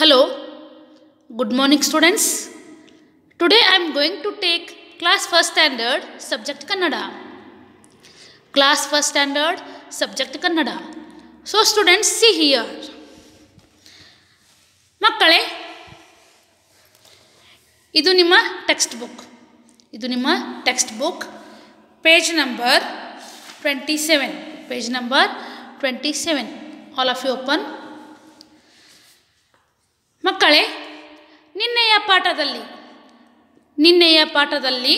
Hello, good morning students. Today I am going to take class 1st standard subject Kannada. Class 1st standard subject Kannada. So students see here. Makkale, ಇದು ನಿಮ್ಮ text book ಇದು ನಿಮ್ಮ text book page number twenty seven page number twenty seven all of you open ಮಕ್ಕಳೇ ನಿನ್ನೆಯ ಪಾಠದಲ್ಲಿ ನಿನ್ನೆಯ ಪಾಠದಲ್ಲಿ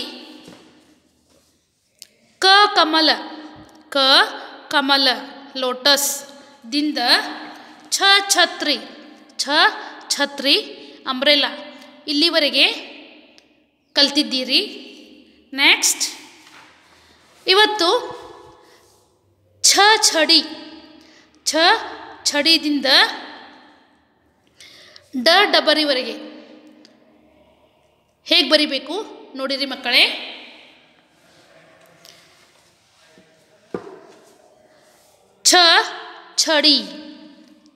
ಕ ಕಮಲ ಕ ಕಮಲ ಲೋಟಸ್ ದಿಂದ ಛ ಛತ್ರಿ ಛ ಛತ್ರಿ ಅಂಬ್ರೆಲಾ ಇಲ್ಲಿವರೆಗೆ ಕಲ್ತಿದ್ದೀರಿ ನೆಕ್ಸ್ಟ್ ಇವತ್ತು ಛ ಛಡಿ ಛ ಛಡಿದಿಂದ ड डबरी वे हेग बरी नोड़ी मकड़े छ छड़ी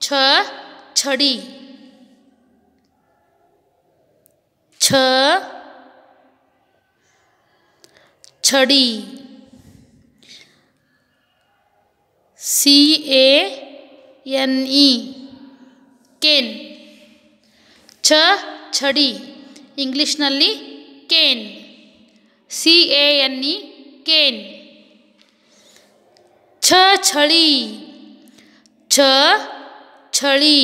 छड़ी छड़ी सी एन ई केन छ छड़ी English cane C A N E केन छ छड़ी छ छड़ी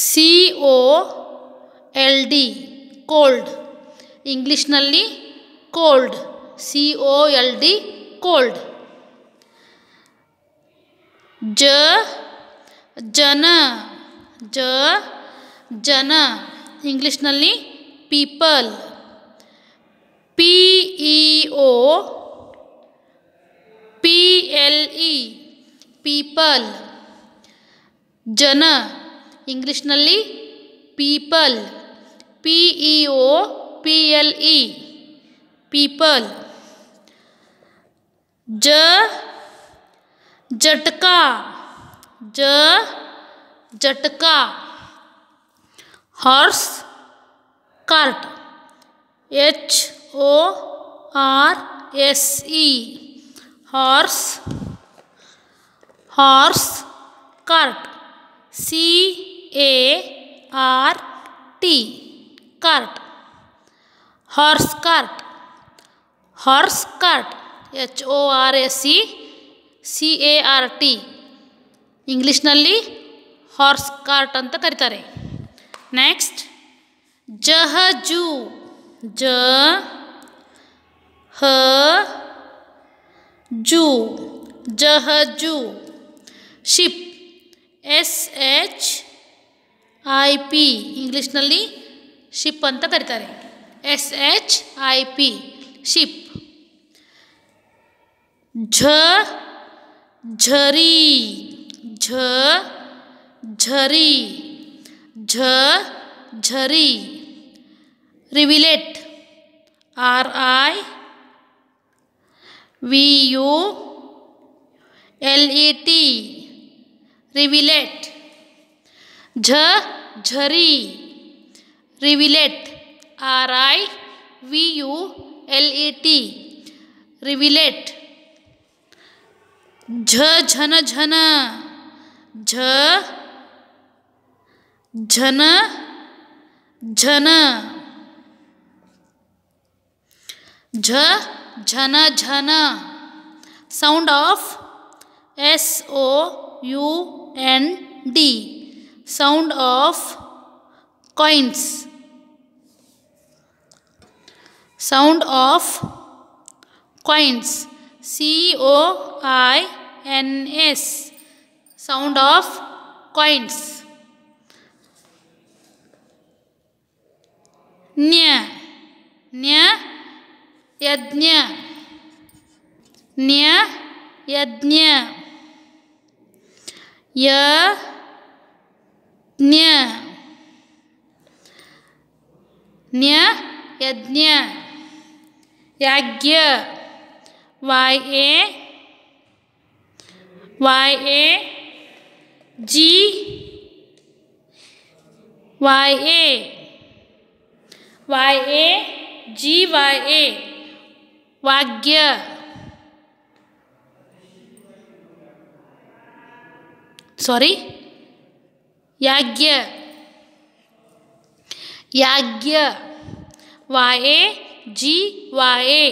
C O L D cold English cold C O L D cold ज जन ज जन इंग्लिश नली पीपल पीईओ पीएलई पीपल जन इंग्लिश नली पीपल पीईओ पीएलई पीपल ज जटका ज झटका horse cart H O R S E horse horse cart C A R T cart horse cart horse cart H O R S A R T English ಇಂಗ್ಲೀಷ್ನಲ್ಲಿ horse cart ಅಂತ ಕರಿತಾರೆ next जहाजು ಜ ಹು ಜಹಜು ship S H I P English ನಲ್ಲಿ ship ಅಂತ ಕರಿತಾರೆ S H I P ship ఝ ఝರಿ ఝ झरी झ झरी rivulet R I V U L E T rivulet झ झरी rivulet R I V U L E T rivulet झ झन झन झ झन झन झ झन झन sound of S O U N D sound of coins sound of coins C O I N S sound of coins न्य न्य यज्ञ न्य यज्ञ य न्य न्य यज्ञ यज्ञ Y A Y A G Y A Y A G Y A वाग्य सॉरी याज्ञ याज्ञ Y A G Y A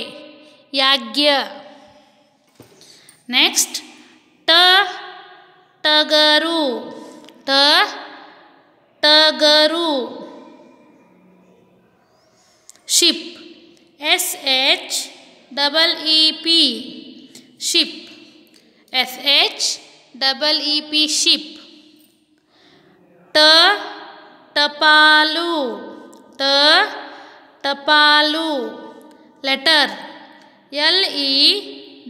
याज्ञ नेक्स्ट ट टगरू ट टगरू S H double E P ship S H double E P ship T tapalu T tapalu letter L E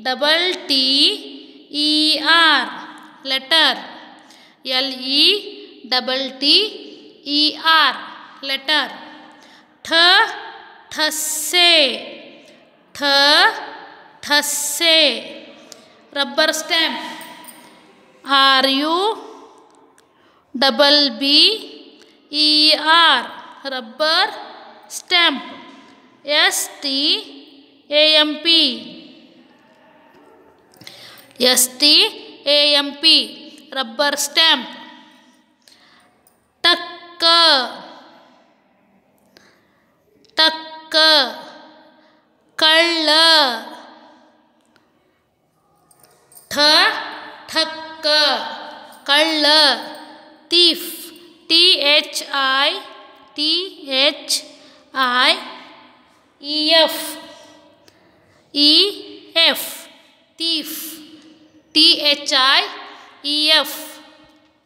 double T E R letter L E double T E R letter T ठस्से थ ठस्से rubber stamp R U double B E R rubber stamp S T A M P S T A M P rubber stamp टक्कर कल ठक कल thief T H I T H I E F E F thief T H I E F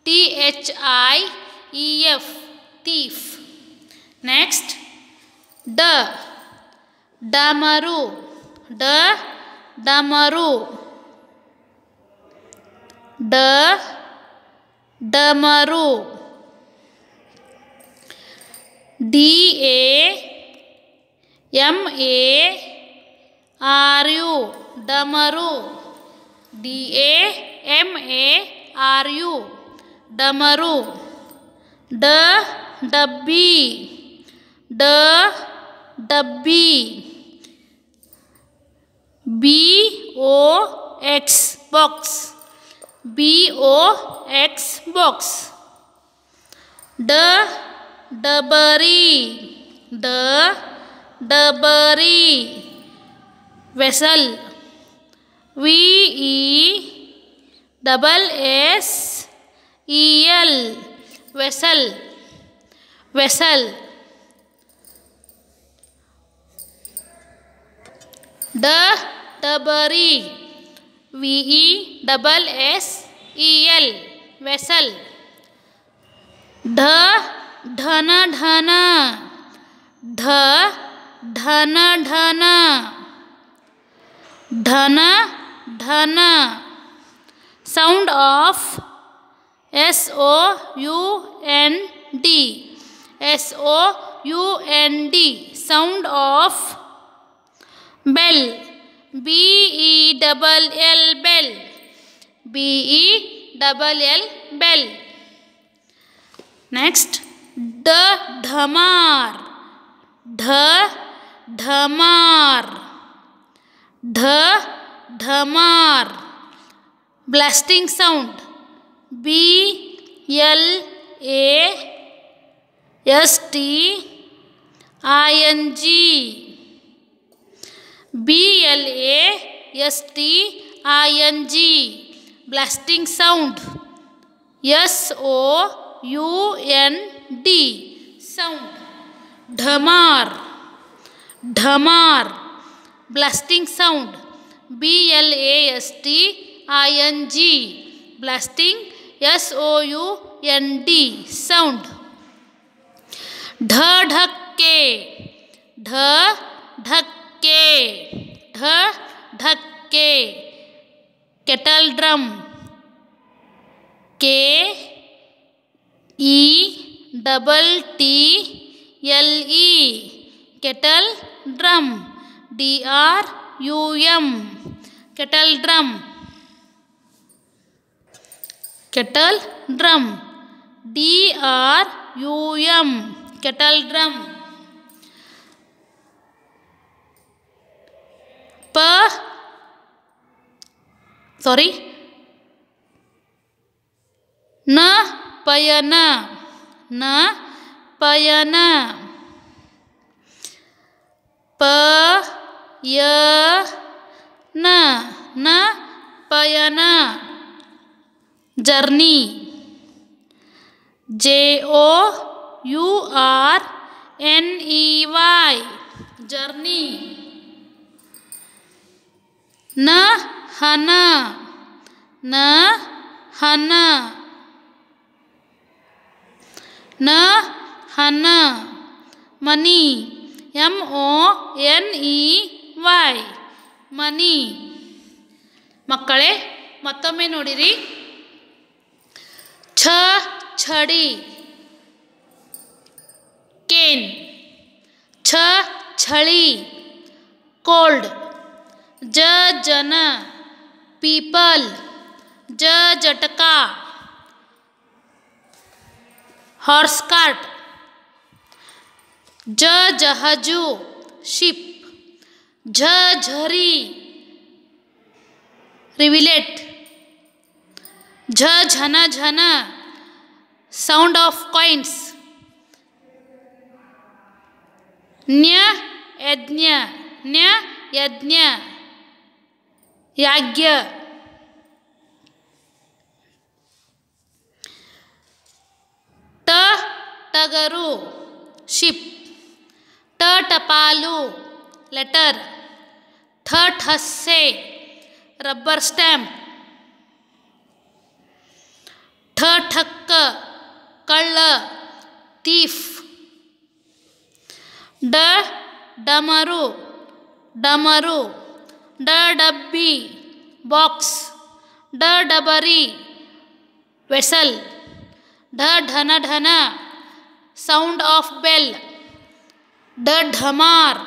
T H I E F thief next ड डमरु ड डमरू ड डमरू D A M A R U डमरू D A M A R U डमरू ड डब्बी ड डब्बी B O X box B O X box ड डबरी द डबरी vessel V E double S E L vessel vessel ड डबरी V E double S E L vessel ढ ढन धन ढ ढन ढन ढन ढन sound of S O U N D S O U N D sound of bell b e double l bell b e double l bell next d dhamar ध धमार ध धमार blasting sound B L A S T I N G B L A S T I N G blasting sound S O U N D sound ढमार ढमार blasting sound B L A S T I N G blasting S O U N D sound ढ ढक के ढ ढक धक्के ढ धक्के kettle drum K E double T L E kettle drum D R U M kettle drum kettle drum D R U M kettle drum pe sorry na payana na payana pe ya na na payana journey j o u r n e y journey ನ ಹನ ನ ಹನ ನ ಹನ money M O N E Y money ಮಕ್ಕಳೇ ಮತ್ತೊಮ್ಮೆ ನೋಡಿರಿ ಛ ಛಡಿ ಕೇನ್ ಛ ಛಳಿ ಕೋಲ್ಡ್ ज जन पीपल ज जटका हॉर्स ज जहाजू शिप झ झरी रिविलेट झ झन झन साउंड ऑफ कॉइन्स न्य यज्ञ न्य यज्ञ याज्ञ ट शिप त टपालू लेटर थ ठस्से रबर स्टैम्प थ ठक्क कल तीफ ड डमरु डमरु ड डब्बी बॉक्स ड डबरी वेसल ढ ढन ढन साउंड ऑफ बेल ड ढमार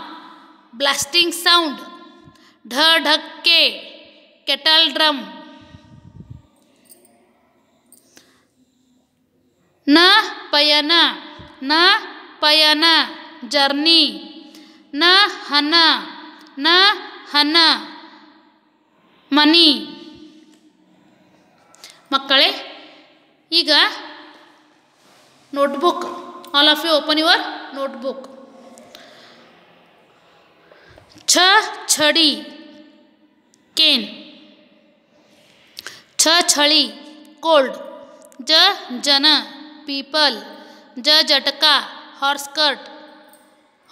ब्लास्टिंग साउंड ढ ढक्के केटल ड्रम न पयन न पयन जर्नी न हना न हन्ना मनी ಮಕ್ಕಳ ಈಗ notebook all of you open your notebook છ છડી કેન છ છડી કોલ્ડ જ જન પીપલ જ જટકા ホースカート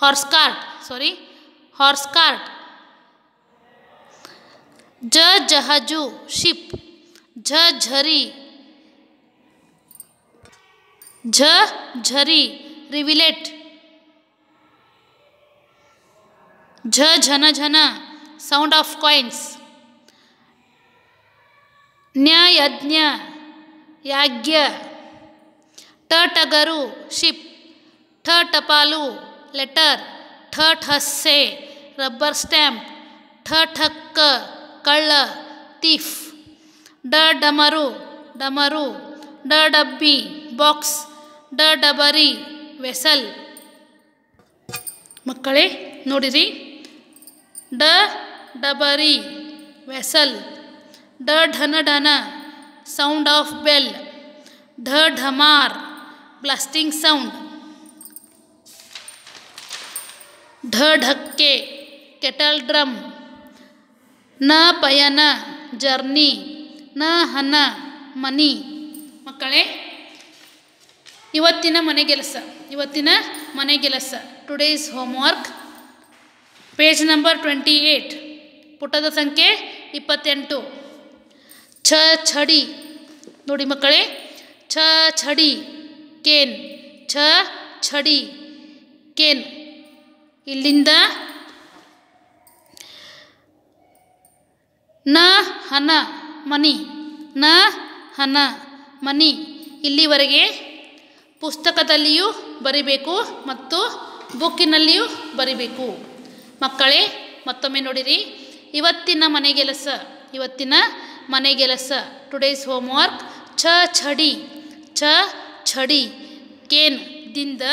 ホースカート സോറി ホースカート ज जहाजू शिप झ झरी झ झरी रिविलेट झ झन झन साउंड ऑफ कॉइन्स न्यायज्ञ याज्ञ टगरु शिप ठ टपालू लेटर ठ ठस्से रबर स्टैंप ठ ठक्क कल तीफ ड डमरु डमरु ड डब्बी बॉक्स ड डबरी वेसल मे नोड़ी ड डबरी वेसल ड ढन ढन सौंड आफ् बेल ढ ढमार ब्लास्टिंग सौंड ढ ढक्के केटल ड्रम ನ ಪಯನ ಜರ್ನಿ ನ ಹನ ಮನಿ ಮಕ್ಕಳೇ ಇವತ್ತಿನ ಮನೆಗೆಲಸ ಇವತ್ತಿನ ಮನೆಗೆಲಸ today's homework page number twenty eight ಪುಟದ ಸಂಖ್ಯೆ ಇಪ್ಪತ್ತೆಂಟು ಛ ಛಡಿ ನೋಡಿ ಮಕ್ಕಳೇ ಛ ಛಡಿ ಕೇನ್ ಛ ಛಡಿ ಕೇನ್ ಇಲ್ಲಿಂದ ನ ಹನ ಮನಿ ನ ಹನ ಮನಿ ಇಲ್ಲಿವರೆಗೆ ಪುಸ್ತಕದಲ್ಲಿಯೂ ಬರಿಬೇಕು ಮತ್ತು ಬುಕ್ಕಿನಲ್ಲಿಯೂ ಬರಿಬೇಕು ಮಕ್ಕಳೇ ಮತ್ತೊಮ್ಮೆ ನೋಡಿರಿ ಇವತ್ತಿನ ಮನೆಗೆಲಸ ಇವತ್ತಿನ ಮನೆಗೆಲಸ ಟುಡೇಸ್ ಹೋಮ್ವರ್ಕ್ ಛ ಛಡಿ ಛ ಛಡಿ ಕೇನ್ ದಿಂದ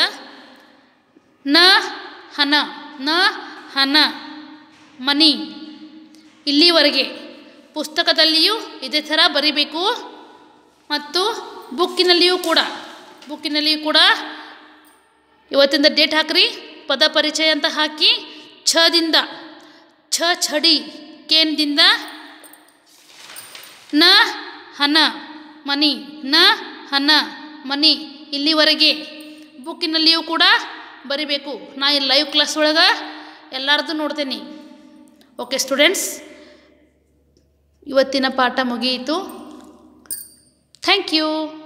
ನ ಹನ ನ ಹನ ಮನಿ ಇಲ್ಲಿವರೆಗೆ ಪುಸ್ತಕದಲ್ಲಿಯೂ ಇದೇ ಥರ ಬರಿಬೇಕು ಮತ್ತು ಬುಕ್ಕಿನಲ್ಲಿಯೂ ಕೂಡ ಬುಕ್ಕಿನಲ್ಲಿಯೂ ಕೂಡ ಇವತ್ತಿಂದ ಡೇಟ್ ಹಾಕ್ರಿ ಪದ ಪರಿಚಯ ಅಂತ ಹಾಕಿ ಛದಿಂದ ಛ ಛಡಿ ದಿಂದ ನ ಹನ ಮನಿ ನ ಹನ ಮನಿ ಇಲ್ಲಿವರೆಗೆ ಬುಕ್ಕಿನಲ್ಲಿಯೂ ಕೂಡ ಬರಿಬೇಕು ನಾ ಈ ಲೈವ್ ಕ್ಲಾಸ್ ಒಳಗೆ ಎಲ್ಲರದ್ದು ನೋಡ್ತೀನಿ ಓಕೆ ಸ್ಟೂಡೆಂಟ್ಸ್ ಇವತ್ತಿನ ಪಾಠ ಮುಗಿಯಿತು ಥ್ಯಾಂಕ್ ಯು